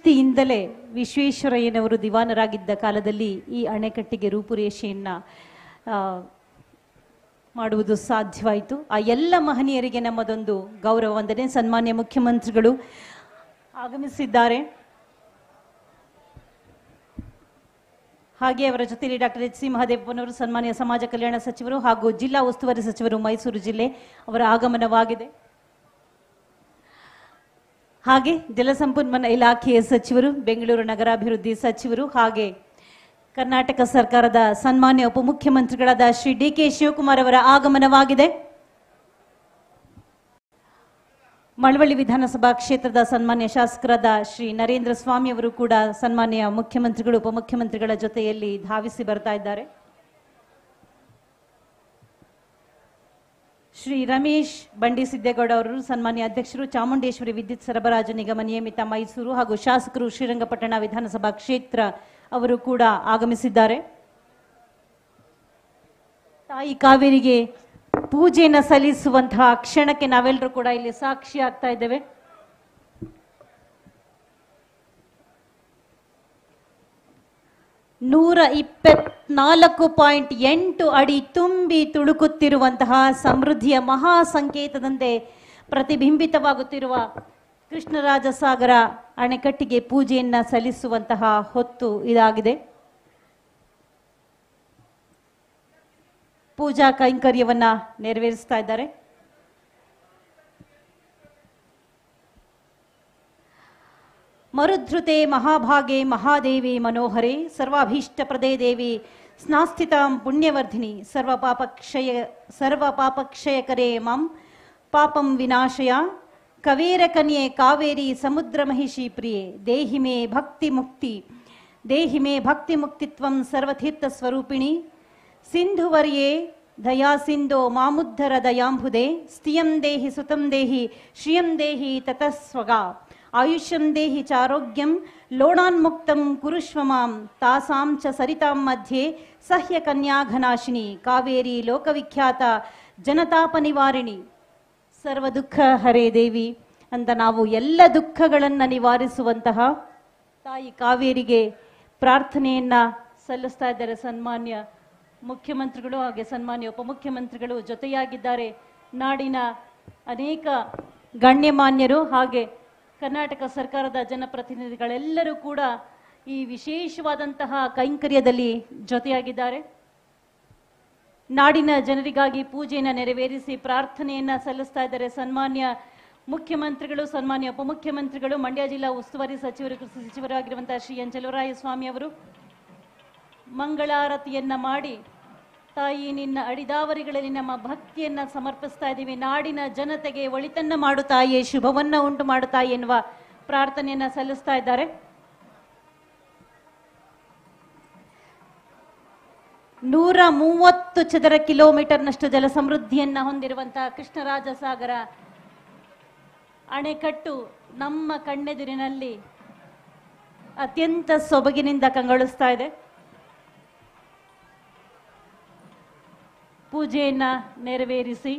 ಶಕ್ತಿಯಿಂದಲೇ ವಿಶ್ವೇಶ್ವರಯ್ಯನವರು ದಿವಾನರಾಗಿದ್ದ ಕಾಲದಲ್ಲಿ ಈ ಅಣೆಕಟ್ಟಿಗೆ ರೂಪುರೇಷೆಯನ್ನ ಮಾಡುವುದು ಸಾಧ್ಯವಾಯಿತು ಆ ಎಲ್ಲ ಮಹನೀಯರಿಗೆ ನಮ್ಮದೊಂದು ಗೌರವ ವಂದನೆ ಸನ್ಮಾನ್ಯ ಮುಖ್ಯಮಂತ್ರಿಗಳು ಆಗಮಿಸಿದ್ದಾರೆ ಹಾಗೆ ಅವರ ಜೊತೆಯಲ್ಲಿ ಡಾಕ್ಟರ್ ಎಚ್ ಸಿ ಮಹದೇವಪ್ಪನವರು ಸನ್ಮಾನ್ಯ ಸಮಾಜ ಕಲ್ಯಾಣ ಸಚಿವರು ಹಾಗೂ ಜಿಲ್ಲಾ ಉಸ್ತುವಾರಿ ಸಚಿವರು ಮೈಸೂರು ಜಿಲ್ಲೆ ಅವರ ಆಗಮನವಾಗಿದೆ ಹಾಗೆ ಜಲಸಂಪನ್ಮೂಲ ಇಲಾಖೆಯ ಸಚಿವರು ಬೆಂಗಳೂರು ನಗರಾಭಿವೃದ್ಧಿ ಸಚಿವರು ಹಾಗೆ ಕರ್ನಾಟಕ ಸರ್ಕಾರದ ಸನ್ಮಾನ್ಯ ಉಪಮುಖ್ಯಮಂತ್ರಿಗಳಾದ ಶ್ರೀ ಡಿ ಕೆ ಶಿವಕುಮಾರ್ ಅವರ ಆಗಮನವಾಗಿದೆ ಮಳವಳ್ಳಿ ವಿಧಾನಸಭಾ ಕ್ಷೇತ್ರದ ಸನ್ಮಾನ್ಯ ಶಾಸಕರಾದ ಶ್ರೀ ನರೇಂದ್ರ ಸ್ವಾಮಿ ಅವರು ಕೂಡ ಸನ್ಮಾನ್ಯ ಮುಖ್ಯಮಂತ್ರಿಗಳು ಉಪಮುಖ್ಯಮಂತ್ರಿಗಳ ಜೊತೆಯಲ್ಲಿ ಧಾವಿಸಿ ಬರ್ತಾ ಇದ್ದಾರೆ ಶ್ರೀ ರಮೇಶ್ ಬಂಡಿ ಸಿದ್ದೇಗೌಡ ಅವರು ಸನ್ಮಾನ್ಯ ಅಧ್ಯಕ್ಷರು ಚಾಮುಂಡೇಶ್ವರಿ ವಿದ್ಯುತ್ ಸರಬರಾಜು ನಿಗಮ ನಿಯಮಿತ ಮೈಸೂರು ಹಾಗೂ ಶಾಸಕರು ಶ್ರೀರಂಗಪಟ್ಟಣ ವಿಧಾನಸಭಾ ಕ್ಷೇತ್ರ ಅವರು ಕೂಡ ಆಗಮಿಸಿದ್ದಾರೆ ತಾಯಿ ಕಾವೇರಿಗೆ ಪೂಜೆಯನ್ನು ಸಲ್ಲಿಸುವಂತಹ ಕ್ಷಣಕ್ಕೆ ನಾವೆಲ್ಲರೂ ಕೂಡ ಇಲ್ಲಿ ಸಾಕ್ಷಿ ಆಗ್ತಾ ಇದ್ದೇವೆ ನೂರ ಇಪ್ಪತ್ನಾಲ್ಕು ಪಾಯಿಂಟ್ ಎಂಟು ಅಡಿ ತುಂಬಿ ತುಳುಕುತ್ತಿರುವಂತಹ ಸಮೃದ್ಧಿಯ ಮಹಾ ಸಂಕೇತದಂತೆ ಪ್ರತಿಬಿಂಬಿತವಾಗುತ್ತಿರುವ ಕೃಷ್ಣರಾಜಸಾಗರ ಅಣೆಕಟ್ಟಿಗೆ ಪೂಜೆಯನ್ನು ಸಲ್ಲಿಸುವಂತಹ ಹೊತ್ತು ಇದಾಗಿದೆ ಪೂಜಾ ಕೈಂಕರ್ಯವನ್ನು ನೆರವೇರಿಸ್ತಾ ಇದ್ದಾರೆ मरुद्रुते महाभागे महादेवी मनोहरे सर्वाभीष्ट प्रदे देवी स्नास्थिता पुण्यवर्धिनी सर्वपापक्षय सर्वपापक्षयकरे मम पापम विनाशया कवेरकन्ये कावेरी समुद्र महिषी प्रिय देहि भक्ति मुक्ति देहि भक्ति मुक्ति सर्वतीर्थ स्वरूपिणी सिंधुवर्ये दया सिंधो मामुद्धर दयांभुदे स्त्रियम देहि सुतम देहि श्रियम देहि ततस्वगा ಆಯುಷ್ಯಂ ದೇಹಿ ಚಾರೋಗ್ಯಂ ಲೋಣಾನ್ಮುಕ್ತಂ ಕುರುಶ್ವಮಾಂ ತಾಸಾಂ ಚ ಸರಿತಾಂ ಮಧ್ಯೆ ಸಹ್ಯ ಕನ್ಯಾಘನಾಶಿನಿ ಕಾವೇರಿ ಲೋಕವಿಖ್ಯಾತ ಜನತಾಪ ನಿವಾರಿಣಿ ಸರ್ವ ದುಃಖ ಹರೇ ದೇವಿ ಅಂತ ನಾವು ಎಲ್ಲ ದುಃಖಗಳನ್ನು ನಿವಾರಿಸುವಂತಹ ತಾಯಿ ಕಾವೇರಿಗೆ ಪ್ರಾರ್ಥನೆಯನ್ನು ಸಲ್ಲಿಸ್ತಾ ಇದ್ದಾರೆ ಸನ್ಮಾನ್ಯ ಮುಖ್ಯಮಂತ್ರಿಗಳು ಹಾಗೆ ಸನ್ಮಾನ್ಯ ಉಪಮುಖ್ಯಮಂತ್ರಿಗಳು ಜೊತೆಯಾಗಿದ್ದಾರೆ ನಾಡಿನ ಅನೇಕ ಗಣ್ಯಮಾನ್ಯರು ಹಾಗೆ ಕರ್ನಾಟಕ ಸರ್ಕಾರದ ಜನಪ್ರತಿನಿಧಿಗಳೆಲ್ಲರೂ ಕೂಡ ಈ ವಿಶೇಷವಾದಂತಹ ಕೈಂಕರ್ಯದಲ್ಲಿ ಜೊತೆಯಾಗಿದ್ದಾರೆ ನಾಡಿನ ಜನರಿಗಾಗಿ ಪೂಜೆಯನ್ನು ನೆರವೇರಿಸಿ ಪ್ರಾರ್ಥನೆಯನ್ನ ಸಲ್ಲಿಸ್ತಾ ಇದ್ದಾರೆ ಸನ್ಮಾನ್ಯ ಮುಖ್ಯಮಂತ್ರಿಗಳು ಸನ್ಮಾನ್ಯ ಉಪಮುಖ್ಯಮಂತ್ರಿಗಳು ಮಂಡ್ಯ ಜಿಲ್ಲಾ ಉಸ್ತುವಾರಿ ಸಚಿವರು ಕೃಷಿ ಸಚಿವರಾಗಿರುವಂತಹ ಶ್ರೀ ಎನ್ ಚಲುವರಾಯ ಸ್ವಾಮಿ ಅವರು ಮಂಗಳಾರತಿಯನ್ನ ಮಾಡಿ ತಾಯಿ ನಿನ್ನ ಅಡಿದಾವರಿಗಳಲ್ಲಿ ನಮ್ಮ ಭಕ್ತಿಯನ್ನ ಸಮರ್ಪಿಸ್ತಾ ಇದ್ದೀವಿ ನಾಡಿನ ಜನತೆಗೆ ಒಳಿತನ್ನ ಮಾಡುತ್ತಾಯೇ ಶುಭವನ್ನ ಉಂಟು ಮಾಡುತ್ತಾಯಿ ಎನ್ನುವ ಪ್ರಾರ್ಥನೆಯನ್ನ ಸಲ್ಲಿಸ್ತಾ ಇದ್ದಾರೆ ನೂರ ಮೂವತ್ತು ಚದರ ಕಿಲೋಮೀಟರ್ನಷ್ಟು ಜಲ ಸಮೃದ್ಧಿಯನ್ನ ಹೊಂದಿರುವಂತಹ ಸಾಗರ ಅಣೆಕಟ್ಟು ನಮ್ಮ ಕಣ್ಣೆದುರಿನಲ್ಲಿ ಅತ್ಯಂತ ಸೊಬಗಿನಿಂದ ಕಂಗೊಳಿಸ್ತಾ ಇದೆ ಪೂಜೆಯನ್ನು ನೆರವೇರಿಸಿ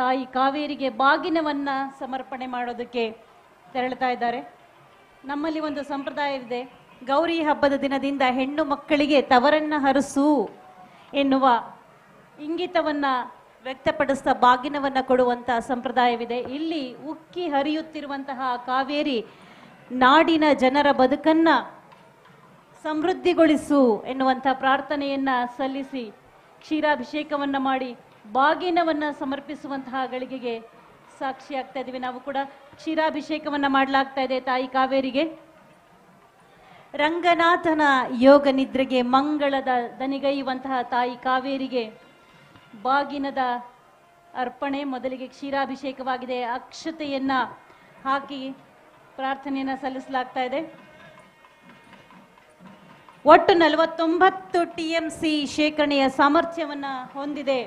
ತಾಯಿ ಕಾವೇರಿಗೆ ಬಾಗಿನವನ್ನು ಸಮರ್ಪಣೆ ಮಾಡೋದಕ್ಕೆ ತೆರಳ್ತಾ ಇದ್ದಾರೆ ನಮ್ಮಲ್ಲಿ ಒಂದು ಸಂಪ್ರದಾಯ ಇದೆ ಗೌರಿ ಹಬ್ಬದ ದಿನದಿಂದ ಹೆಣ್ಣು ಮಕ್ಕಳಿಗೆ ತವರನ್ನು ಹರಸು ಎನ್ನುವ ಇಂಗಿತವನ್ನು ವ್ಯಕ್ತಪಡಿಸ್ತಾ ಬಾಗಿನವನ್ನು ಕೊಡುವಂಥ ಸಂಪ್ರದಾಯವಿದೆ ಇಲ್ಲಿ ಉಕ್ಕಿ ಹರಿಯುತ್ತಿರುವಂತಹ ಕಾವೇರಿ ನಾಡಿನ ಜನರ ಬದುಕನ್ನು ಸಮೃದ್ಧಿಗೊಳಿಸು ಎನ್ನುವಂಥ ಪ್ರಾರ್ಥನೆಯನ್ನು ಸಲ್ಲಿಸಿ ಕ್ಷೀರಾಭಿಷೇಕವನ್ನು ಮಾಡಿ ಬಾಗಿನವನ್ನು ಸಮರ್ಪಿಸುವಂತಹ ಗಳಿಗೆಗೆ ಸಾಕ್ಷಿ ಆಗ್ತಾ ಇದ್ದೀವಿ ನಾವು ಕೂಡ ಕ್ಷೀರಾಭಿಷೇಕವನ್ನು ಮಾಡಲಾಗ್ತಾ ಇದೆ ತಾಯಿ ಕಾವೇರಿಗೆ ರಂಗನಾಥನ ಯೋಗ ನಿದ್ರೆಗೆ ಮಂಗಳದ ದನಿಗೈಯುವಂತಹ ತಾಯಿ ಕಾವೇರಿಗೆ ಬಾಗಿನದ ಅರ್ಪಣೆ ಮೊದಲಿಗೆ ಕ್ಷೀರಾಭಿಷೇಕವಾಗಿದೆ ಅಕ್ಷತೆಯನ್ನು ಹಾಕಿ ಪ್ರಾರ್ಥನೆಯನ್ನು ಸಲ್ಲಿಸಲಾಗ್ತಾ ಇದೆ ಒಟ್ಟು ನಲವತ್ತೊಂಬತ್ತು ಟಿ ಎಂ ಸಿ ಶೇಖರಣೆಯ ಸಾಮರ್ಥ್ಯವನ್ನು ಹೊಂದಿದೆ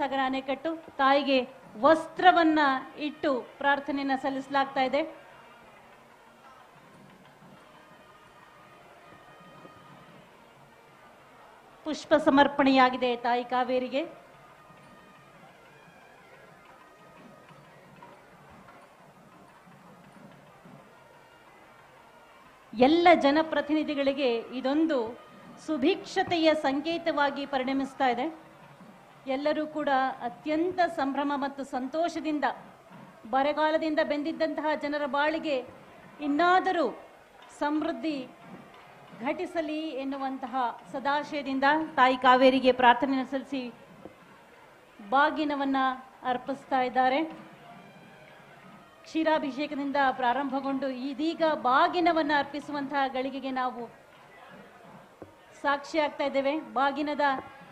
ಸಾಗರ ಅಣೆಕಟ್ಟು ತಾಯಿಗೆ ವಸ್ತ್ರವನ್ನ ಇಟ್ಟು ಪ್ರಾರ್ಥನೆಯನ್ನ ಸಲ್ಲಿಸಲಾಗ್ತಾ ಇದೆ ಪುಷ್ಪ ಸಮರ್ಪಣೆಯಾಗಿದೆ ತಾಯಿ ಕಾವೇರಿಗೆ ಎಲ್ಲ ಜನಪ್ರತಿನಿಧಿಗಳಿಗೆ ಇದೊಂದು ಸುಭಿಕ್ಷತೆಯ ಸಂಕೇತವಾಗಿ ಪರಿಣಮಿಸ್ತಾ ಇದೆ ಎಲ್ಲರೂ ಕೂಡ ಅತ್ಯಂತ ಸಂಭ್ರಮ ಮತ್ತು ಸಂತೋಷದಿಂದ ಬರಗಾಲದಿಂದ ಬೆಂದಿದ್ದಂತಹ ಜನರ ಬಾಳಿಗೆ ಇನ್ನಾದರೂ ಸಮೃದ್ಧಿ ಘಟಿಸಲಿ ಎನ್ನುವಂತಹ ಸದಾಶಯದಿಂದ ತಾಯಿ ಕಾವೇರಿಗೆ ಪ್ರಾರ್ಥನೆ ಸಲ್ಲಿಸಿ ಬಾಗಿನವನ್ನು ಅರ್ಪಿಸ್ತಾ ಇದ್ದಾರೆ ಕ್ಷೀರಾಭಿಷೇಕದಿಂದ ಪ್ರಾರಂಭಗೊಂಡು ಇದೀಗ ಬಾಗಿನವನ್ನು ಅರ್ಪಿಸುವಂತಹ ಗಳಿಗೆಗೆ ನಾವು ಸಾಕ್ಷಿ ಆಗ್ತಾ ಇದ್ದೇವೆ ಬಾಗಿನದ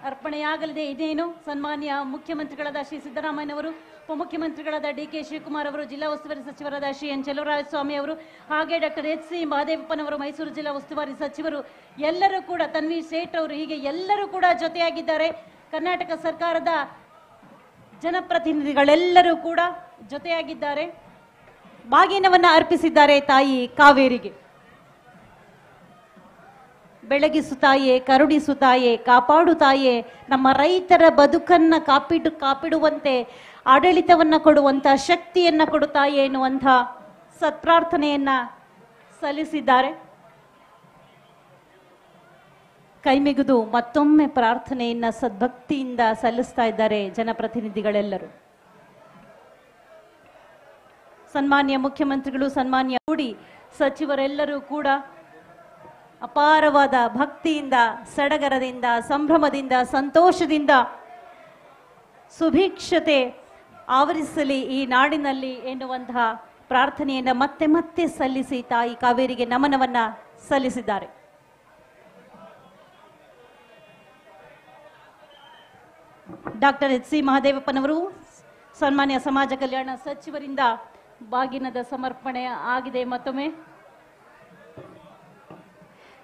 ಅರ್ಪಣೆಯಾಗಲಿದೆ ಇದೇನು ಸನ್ಮಾನ್ಯ ಮುಖ್ಯಮಂತ್ರಿಗಳಾದ ಶ್ರೀ ಸಿದ್ದರಾಮಯ್ಯನವರು ಉಪಮುಖ್ಯಮಂತ್ರಿಗಳಾದ ಡಿ ಕೆ ಶಿವಕುಮಾರ್ ಅವರು ಜಿಲ್ಲಾ ಉಸ್ತುವಾರಿ ಸಚಿವರಾದ ಶ್ರೀ ಎನ್ ಸ್ವಾಮಿ ಅವರು ಹಾಗೆ ಡಾಕ್ಟರ್ ಎಚ್ ಸಿ ಮಹದೇವಪ್ಪನವರು ಮೈಸೂರು ಜಿಲ್ಲಾ ಉಸ್ತುವಾರಿ ಸಚಿವರು ಎಲ್ಲರೂ ಕೂಡ ತನ್ವೀರ್ ಸೇಠ್ ಅವರು ಹೀಗೆ ಎಲ್ಲರೂ ಕೂಡ ಜೊತೆಯಾಗಿದ್ದಾರೆ ಕರ್ನಾಟಕ ಸರ್ಕಾರದ ಜನಪ್ರತಿನಿಧಿಗಳೆಲ್ಲರೂ ಕೂಡ ಜೊತೆಯಾಗಿದ್ದಾರೆ ಬಾಗಿನವನ್ನು ಅರ್ಪಿಸಿದ್ದಾರೆ ತಾಯಿ ಕಾವೇರಿಗೆ ಬೆಳಗಿಸು ತಾಯೇ ಕರುಣಿಸು ತಾಯೇ ಕಾಪಾಡು ತಾಯೇ ನಮ್ಮ ರೈತರ ಬದುಕನ್ನ ಕಾಪಿಡು ಕಾಪಿಡುವಂತೆ ಆಡಳಿತವನ್ನ ಕೊಡುವಂಥ ಶಕ್ತಿಯನ್ನ ಕೊಡುತ್ತಾಯೇ ಎನ್ನುವಂಥ ಸತ್ಪ್ರಾರ್ಥನೆಯನ್ನ ಸಲ್ಲಿಸಿದ್ದಾರೆ ಕೈಮಿಗಿದು ಮತ್ತೊಮ್ಮೆ ಪ್ರಾರ್ಥನೆಯನ್ನ ಸದ್ಭಕ್ತಿಯಿಂದ ಸಲ್ಲಿಸ್ತಾ ಇದ್ದಾರೆ ಜನಪ್ರತಿನಿಧಿಗಳೆಲ್ಲರೂ ಸನ್ಮಾನ್ಯ ಮುಖ್ಯಮಂತ್ರಿಗಳು ಸನ್ಮಾನ್ಯ ಕೂಡಿ ಸಚಿವರೆಲ್ಲರೂ ಕೂಡ ಅಪಾರವಾದ ಭಕ್ತಿಯಿಂದ ಸಡಗರದಿಂದ ಸಂಭ್ರಮದಿಂದ ಸಂತೋಷದಿಂದ ಸುಭಿಕ್ಷತೆ ಆವರಿಸಲಿ ಈ ನಾಡಿನಲ್ಲಿ ಎನ್ನುವಂತಹ ಪ್ರಾರ್ಥನೆಯನ್ನು ಮತ್ತೆ ಮತ್ತೆ ಸಲ್ಲಿಸಿ ತಾಯಿ ಕಾವೇರಿಗೆ ನಮನವನ್ನ ಸಲ್ಲಿಸಿದ್ದಾರೆ ಡಾಕ್ಟರ್ ಎಚ್ ಸಿ ಮಹಾದೇವಪ್ಪನವರು ಸನ್ಮಾನ್ಯ ಸಮಾಜ ಕಲ್ಯಾಣ ಸಚಿವರಿಂದ ಬಾಗಿನದ ಸಮರ್ಪಣೆ ಆಗಿದೆ ಮತ್ತೊಮ್ಮೆ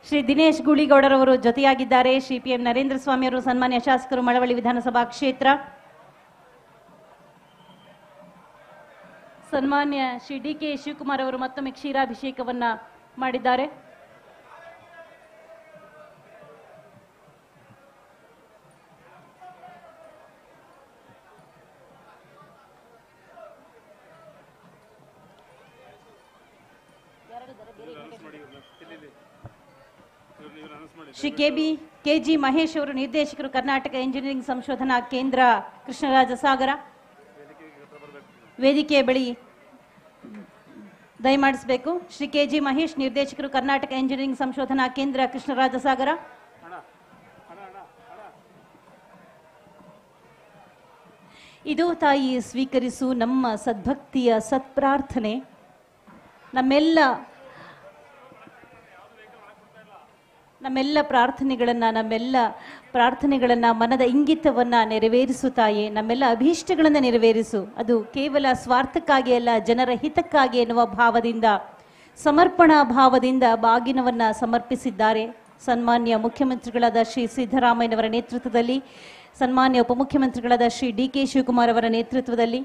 ಶ್ರೀ ದಿನೇಶ್ ಗುಳಿಗೌಡರವರು ಜೊತೆಯಾಗಿದ್ದಾರೆ ಶ್ರೀ ಪಿ ಎಂ ನರೇಂದ್ರ ಸ್ವಾಮಿಯವರು ಸನ್ಮಾನ್ಯ ಶಾಸಕರು ಮಳವಳ್ಳಿ ವಿಧಾನಸಭಾ ಕ್ಷೇತ್ರ ಸನ್ಮಾನ್ಯ ಶ್ರೀ ಡಿ ಕೆ ಶಿವಕುಮಾರ್ ಅವರು ಮತ್ತೊಮ್ಮೆ ಕ್ಷೀರಾಭಿಷೇಕವನ್ನ ಮಾಡಿದ್ದಾರೆ Shri K B K G Mahesh ಅವರು ನಿರ್ದೇಶಕರು ಕರ್ನಾಟಕ ಇಂಜಿನಿಯರಿಂಗ್ ಸಂಶೋಧನಾ ಕೇಂದ್ರ ಕೃಷ್ಣರಾಜ ಸಾಗರ ವೇದಿಕೆಯ ಬಳಿ ದಯಮಾಡಿಸಬೇಕು ಶ್ರೀ ಕೆ ಜಿ ಮಹೇಶ್ ನಿರ್ದೇಶಕರು ಕರ್ನಾಟಕ ಇಂಜಿನಿಯರಿಂಗ್ ಸಂಶೋಧನಾ ಕೇಂದ್ರ ಕೃಷ್ಣರಾಜ ಸಾಗರ ಇದು ತಾಯಿ ಸ್ವೀಕರಿಸು ನಮ್ಮ ಸದ್ಭಕ್ತಿಯ ಸತ್ಪ್ರಾರ್ಥನೆ ನಮ್ಮೆಲ್ಲ ನಮ್ಮೆಲ್ಲ ಪ್ರಾರ್ಥನೆಗಳನ್ನು ನಮ್ಮೆಲ್ಲ ಪ್ರಾರ್ಥನೆಗಳನ್ನು ಮನದ ಇಂಗಿತವನ್ನು ನೆರವೇರಿಸು ತಾಯೇ ನಮ್ಮೆಲ್ಲ ಅಭೀಷ್ಟಗಳನ್ನು ನೆರವೇರಿಸು ಅದು ಕೇವಲ ಸ್ವಾರ್ಥಕ್ಕಾಗಿ ಅಲ್ಲ ಜನರ ಹಿತಕ್ಕಾಗಿ ಎನ್ನುವ ಭಾವದಿಂದ ಸಮರ್ಪಣಾ ಭಾವದಿಂದ ಬಾಗಿನವನ್ನು ಸಮರ್ಪಿಸಿದ್ದಾರೆ ಸನ್ಮಾನ್ಯ ಮುಖ್ಯಮಂತ್ರಿಗಳಾದ ಶ್ರೀ ಸಿದ್ದರಾಮಯ್ಯನವರ ನೇತೃತ್ವದಲ್ಲಿ ಸನ್ಮಾನ್ಯ ಉಪಮುಖ್ಯಮಂತ್ರಿಗಳಾದ ಶ್ರೀ ಡಿ ಕೆ ಶಿವಕುಮಾರ್ ಅವರ ನೇತೃತ್ವದಲ್ಲಿ